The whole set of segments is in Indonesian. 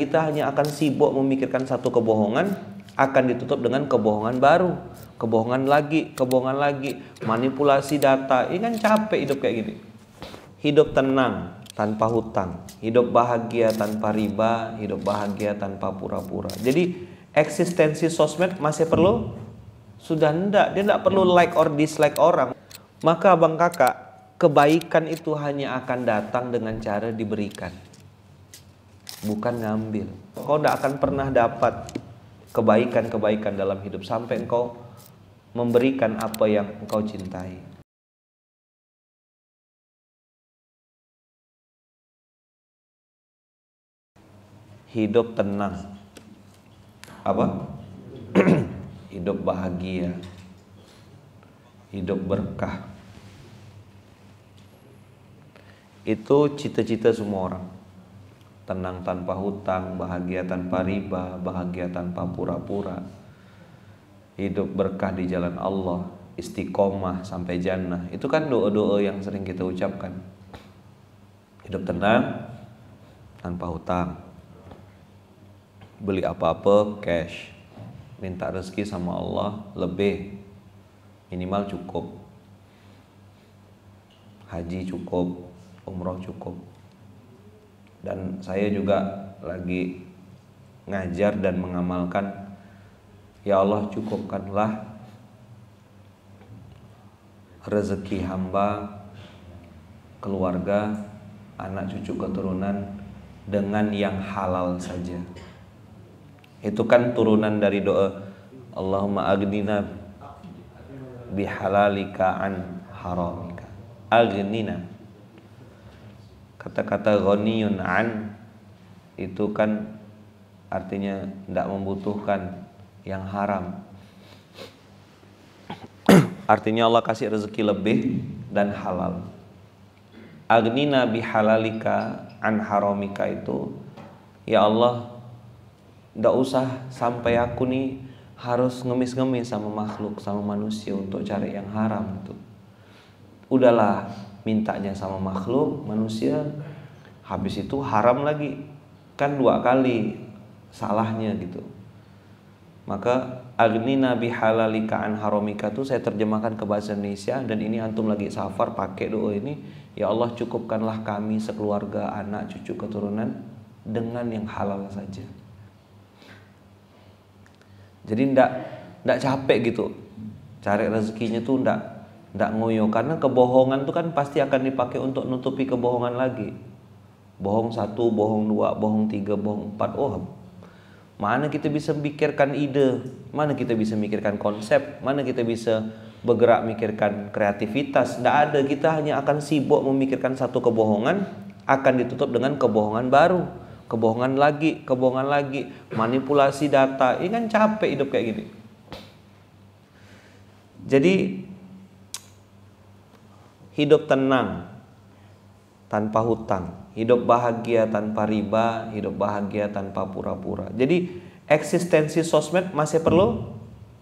kita hanya akan sibuk memikirkan satu kebohongan akan ditutup dengan kebohongan baru kebohongan lagi kebohongan lagi manipulasi data ini kan capek hidup kayak gini hidup tenang tanpa hutang hidup bahagia tanpa riba hidup bahagia tanpa pura-pura jadi eksistensi sosmed masih perlu sudah ndak dia ndak perlu like or dislike orang maka abang kakak kebaikan itu hanya akan datang dengan cara diberikan bukan ngambil. Kau tidak akan pernah dapat kebaikan-kebaikan dalam hidup sampai engkau memberikan apa yang engkau cintai. Hidup tenang. Apa? hidup bahagia. Hidup berkah. Itu cita-cita semua orang tenang tanpa hutang, bahagia tanpa riba, bahagia tanpa pura-pura. Hidup berkah di jalan Allah, istiqomah sampai jannah. Itu kan doa-doa yang sering kita ucapkan. Hidup tenang tanpa hutang. Beli apa-apa cash. Minta rezeki sama Allah lebih. Minimal cukup. Haji cukup, umroh cukup dan saya juga lagi ngajar dan mengamalkan ya Allah cukupkanlah rezeki hamba keluarga anak cucu keturunan dengan yang halal saja itu kan turunan dari doa Allahumma agnina bihalalika an haramika agnina kata-kata ghaniyun an itu kan artinya tidak membutuhkan yang haram artinya Allah kasih rezeki lebih dan halal agnina bihalalika an haramika itu ya Allah tidak usah sampai aku nih harus ngemis-ngemis sama makhluk sama manusia untuk cari yang haram itu udahlah mintanya sama makhluk manusia habis itu haram lagi kan dua kali salahnya gitu maka agni nabi halalika an haramika tuh saya terjemahkan ke bahasa Indonesia dan ini antum lagi safar pakai doa ini ya Allah cukupkanlah kami sekeluarga anak cucu keturunan dengan yang halal saja jadi ndak ndak capek gitu cari rezekinya tuh ndak tidak ngoyo karena kebohongan itu kan pasti akan dipakai untuk nutupi kebohongan lagi. Bohong satu, bohong dua, bohong tiga, bohong empat. Oh, mana kita bisa mikirkan ide, mana kita bisa mikirkan konsep, mana kita bisa bergerak mikirkan kreativitas. Tidak ada, kita hanya akan sibuk memikirkan satu kebohongan, akan ditutup dengan kebohongan baru. Kebohongan lagi, kebohongan lagi, manipulasi data. Ini kan capek hidup kayak gini. Jadi hidup tenang tanpa hutang, hidup bahagia tanpa riba, hidup bahagia tanpa pura-pura. Jadi eksistensi sosmed masih perlu?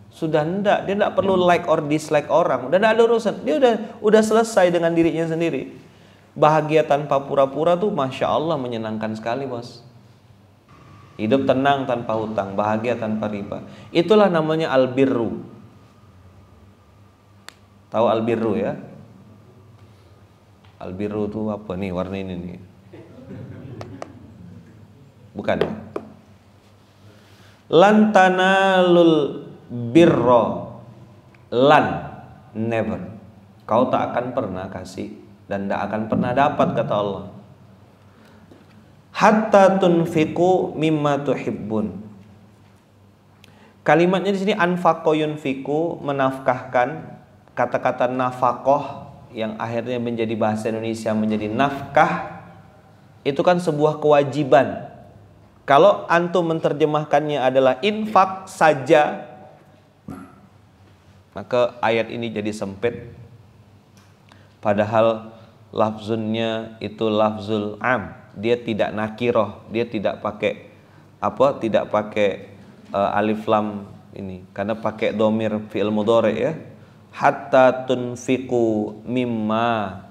Sudah enggak, dia enggak perlu like or dislike orang. Udah enggak ada urusan. Dia udah udah selesai dengan dirinya sendiri. Bahagia tanpa pura-pura tuh Masya Allah menyenangkan sekali bos. Hidup tenang tanpa hutang, bahagia tanpa riba. Itulah namanya albiru Tahu albiru ya? Albiru itu apa nih warna ini nih? Bukan. Ya? Lantana lul birro lan never. Kau tak akan pernah kasih dan tak akan pernah dapat kata Allah. Hatta tunfiku mimma tuhibbun. Kalimatnya di sini anfakoyunfiku menafkahkan kata-kata nafakoh yang akhirnya menjadi bahasa Indonesia menjadi nafkah itu kan sebuah kewajiban. Kalau antum menerjemahkannya adalah infak saja, maka ayat ini jadi sempit. Padahal lafzunnya itu lafzul am, dia tidak nakiroh, dia tidak pakai apa, tidak pakai uh, alif lam ini, karena pakai domir fi'il mudhari ya hatta tunfiku mimma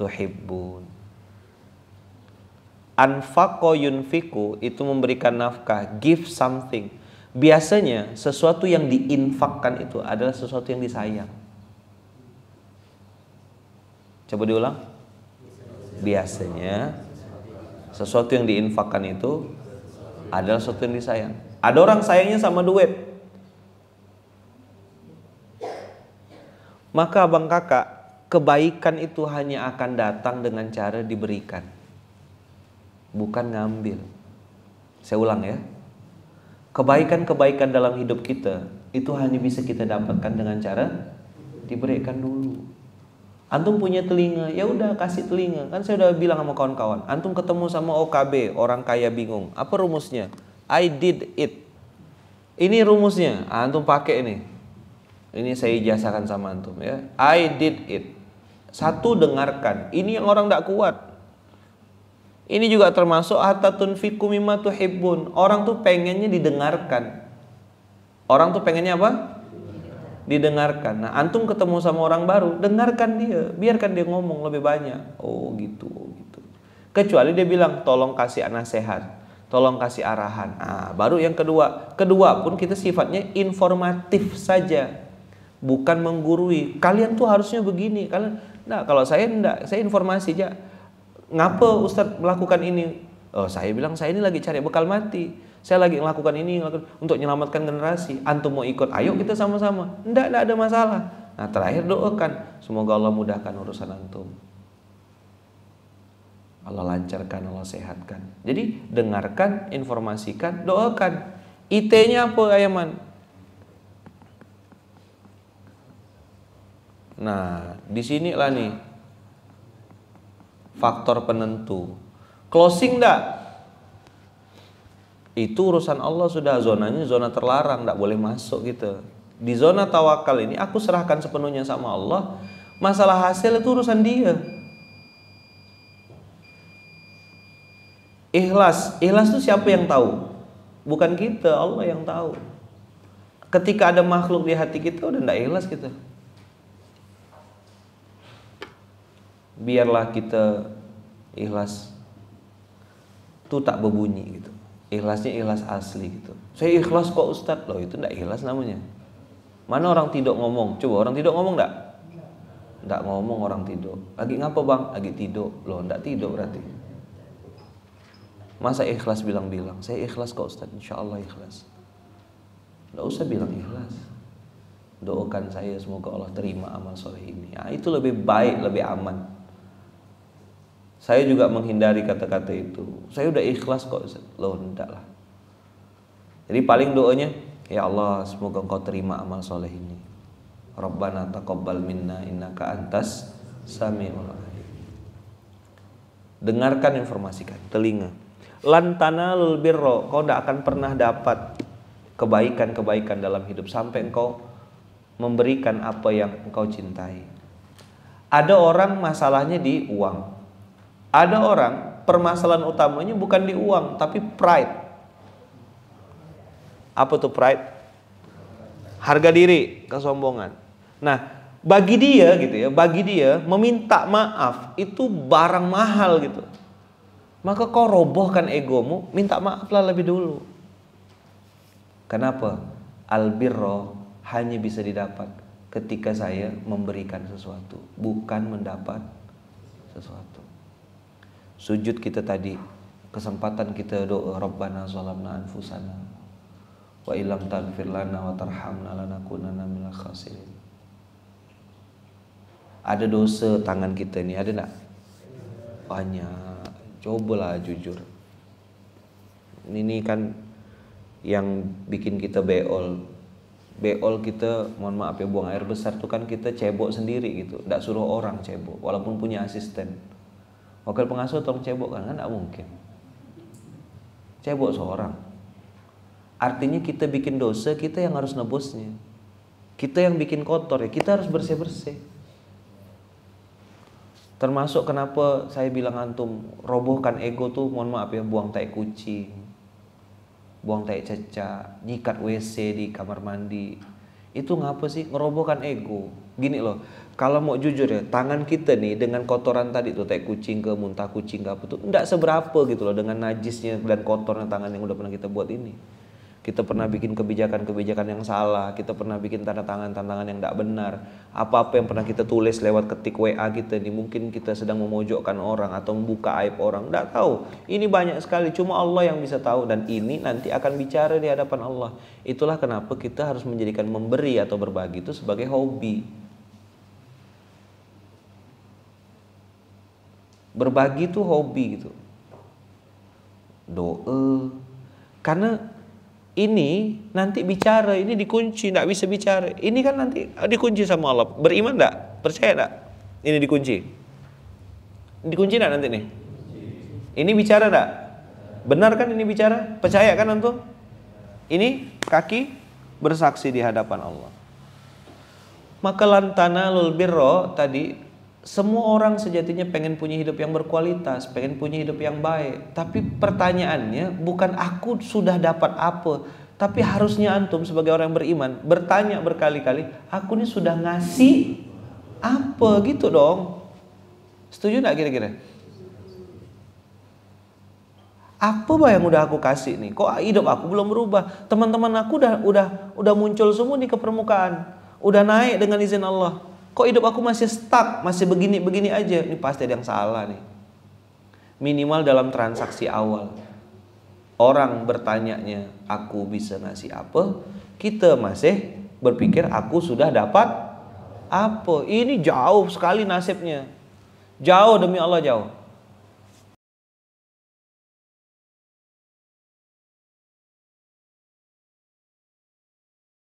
tuhibbun anfaqo yunfiku itu memberikan nafkah give something biasanya sesuatu yang diinfakkan itu adalah sesuatu yang disayang coba diulang biasanya sesuatu yang diinfakkan itu adalah sesuatu yang disayang ada orang sayangnya sama duit Maka abang kakak, kebaikan itu hanya akan datang dengan cara diberikan. Bukan ngambil. Saya ulang ya. Kebaikan-kebaikan dalam hidup kita itu hanya bisa kita dapatkan dengan cara diberikan dulu. Antum punya telinga, ya udah kasih telinga. Kan saya udah bilang sama kawan-kawan, antum ketemu sama OKB, orang kaya bingung. Apa rumusnya? I did it. Ini rumusnya, ah, antum pakai ini. Ini saya ijazahkan sama antum ya. I did it. Satu dengarkan. Ini yang orang tidak kuat. Ini juga termasuk hatatun fikum mimma tuhibbun. Orang tuh pengennya didengarkan. Orang tuh pengennya apa? Didengarkan. Nah, antum ketemu sama orang baru, dengarkan dia, biarkan dia ngomong lebih banyak. Oh, gitu, oh, gitu. Kecuali dia bilang, "Tolong kasih nasihat." tolong kasih arahan. Ah, baru yang kedua, kedua pun kita sifatnya informatif saja bukan menggurui. Kalian tuh harusnya begini. Kalian nah kalau saya enggak, saya informasi aja. Ngapa Ustadz melakukan ini? Oh, saya bilang saya ini lagi cari bekal mati. Saya lagi melakukan ini untuk menyelamatkan generasi. Antum mau ikut? Ayo kita sama-sama. Enggak, enggak ada masalah. Nah, terakhir doakan semoga Allah mudahkan urusan antum. Allah lancarkan, Allah sehatkan. Jadi dengarkan, informasikan, doakan. IT-nya apa, Ayaman? Nah, di sinilah nih faktor penentu. Closing enggak? Itu urusan Allah sudah zonanya zona terlarang, enggak boleh masuk gitu. Di zona tawakal ini aku serahkan sepenuhnya sama Allah. Masalah hasil itu urusan dia. Ikhlas, ikhlas itu siapa yang tahu? Bukan kita, Allah yang tahu. Ketika ada makhluk di hati kita udah enggak ikhlas kita. Gitu biarlah kita ikhlas itu tak berbunyi gitu ikhlasnya ikhlas asli gitu saya ikhlas kok Ustadz loh itu tidak ikhlas namanya mana orang tidak ngomong coba orang tidak ngomong tidak tidak ngomong orang tidur lagi ngapa bang lagi tidur loh tidak tidur berarti masa ikhlas bilang-bilang saya ikhlas kok Ustadz insya Allah ikhlas lo usah bilang ikhlas doakan saya semoga Allah terima amal soleh ini ya, itu lebih baik lebih aman saya juga menghindari kata-kata itu. Saya udah ikhlas kok. Loh, enggak lah. Jadi paling doanya, Ya Allah, semoga engkau terima amal soleh ini. Rabbana taqabbal minna innaka antas samiul Dengarkan informasikan, telinga. Lantana lul birro, kau tidak akan pernah dapat kebaikan-kebaikan dalam hidup sampai engkau memberikan apa yang engkau cintai. Ada orang masalahnya di uang, ada orang permasalahan utamanya bukan di uang tapi pride. Apa tuh pride? Harga diri, kesombongan. Nah, bagi dia gitu ya, bagi dia meminta maaf itu barang mahal gitu. Maka kau robohkan egomu, minta maaflah lebih dulu. Kenapa? Albirro hanya bisa didapat ketika saya memberikan sesuatu, bukan mendapat sesuatu sujud kita tadi kesempatan kita doa Rabbana zalamna anfusana wa ilam tanfirla lana wa tarhamna nakuna minal khasirin ada dosa tangan kita ni ada nak banyak cobalah jujur ini kan yang bikin kita beol beol kita mohon maaf ya buang air besar tuh kan kita cebok sendiri gitu tidak suruh orang cebok walaupun punya asisten Wakil pengasuh tolong cebok kan? Kan tidak mungkin. Cebok seorang. Artinya kita bikin dosa, kita yang harus nebusnya. Kita yang bikin kotor ya, kita harus bersih-bersih. Termasuk kenapa saya bilang antum robohkan ego tuh mohon maaf ya buang tai kucing, buang tai cecak, nyikat WC di kamar mandi. Itu ngapa sih ngerobohkan ego? Gini loh, kalau mau jujur ya, tangan kita nih dengan kotoran tadi tuh, kayak kucing ke muntah kucing ke apa tuh, enggak seberapa gitu loh dengan najisnya dan kotornya tangan yang udah pernah kita buat ini. Kita pernah bikin kebijakan-kebijakan yang salah, kita pernah bikin tanda tangan-tantangan yang tidak benar. Apa-apa yang pernah kita tulis lewat ketik WA kita nih, mungkin kita sedang memojokkan orang atau membuka aib orang, enggak tahu. Ini banyak sekali, cuma Allah yang bisa tahu dan ini nanti akan bicara di hadapan Allah. Itulah kenapa kita harus menjadikan memberi atau berbagi itu sebagai hobi berbagi tuh hobi gitu doa karena ini nanti bicara ini dikunci tidak bisa bicara ini kan nanti ah, dikunci sama Allah beriman tidak percaya tidak ini dikunci dikunci tidak nanti nih ini bicara tidak benar kan ini bicara percaya kan antum ini kaki bersaksi di hadapan Allah maka lantana lulbirro tadi semua orang sejatinya pengen punya hidup yang berkualitas, pengen punya hidup yang baik. Tapi pertanyaannya bukan aku sudah dapat apa, tapi harusnya antum sebagai orang yang beriman bertanya berkali-kali, aku ini sudah ngasih apa gitu dong. Setuju nggak kira-kira? Apa bah yang udah aku kasih nih? Kok hidup aku belum berubah? Teman-teman aku udah udah udah muncul semua nih ke permukaan, udah naik dengan izin Allah Kok hidup aku masih stuck, masih begini-begini aja? Ini pasti ada yang salah nih. Minimal dalam transaksi awal. Orang bertanyanya, aku bisa ngasih apa? Kita masih berpikir aku sudah dapat apa? Ini jauh sekali nasibnya. Jauh demi Allah jauh.